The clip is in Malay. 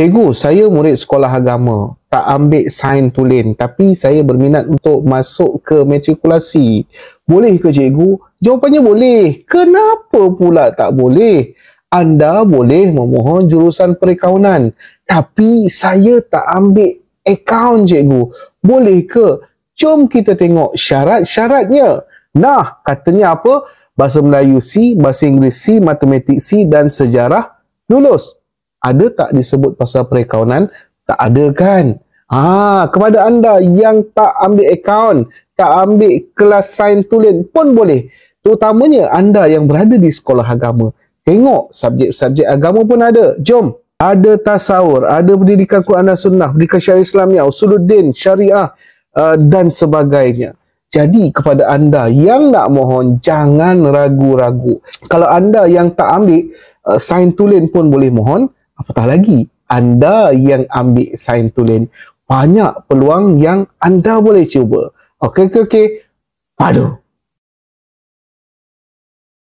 Cikgu, saya murid sekolah agama. Tak ambil sain tulen tapi saya berminat untuk masuk ke matrikulasi. Boleh ke cikgu? Jawapannya boleh. Kenapa pula tak boleh? Anda boleh memohon jurusan perikaunan tapi saya tak ambil akaun cikgu. Boleh ke? Jom kita tengok syarat-syaratnya. Nah, katanya apa? Bahasa Melayu C, Bahasa Inggeris C, Matematik C dan Sejarah lulus ada tak disebut pasal perakaunan? Tak ada kan? Haa, kepada anda yang tak ambil akaun, tak ambil kelas sain tulen pun boleh. Terutamanya anda yang berada di sekolah agama. Tengok subjek-subjek agama pun ada. Jom! Ada tasawur, ada pendidikan Quran dan Sunnah, pendidikan syariah Islamiah, usuluddin, syariah uh, dan sebagainya. Jadi kepada anda yang nak mohon, jangan ragu-ragu. Kalau anda yang tak ambil, uh, sain tulen pun boleh mohon. Apatah lagi, anda yang ambil sign to learn, banyak peluang yang anda boleh cuba. Okey, okey, okey. Paduh.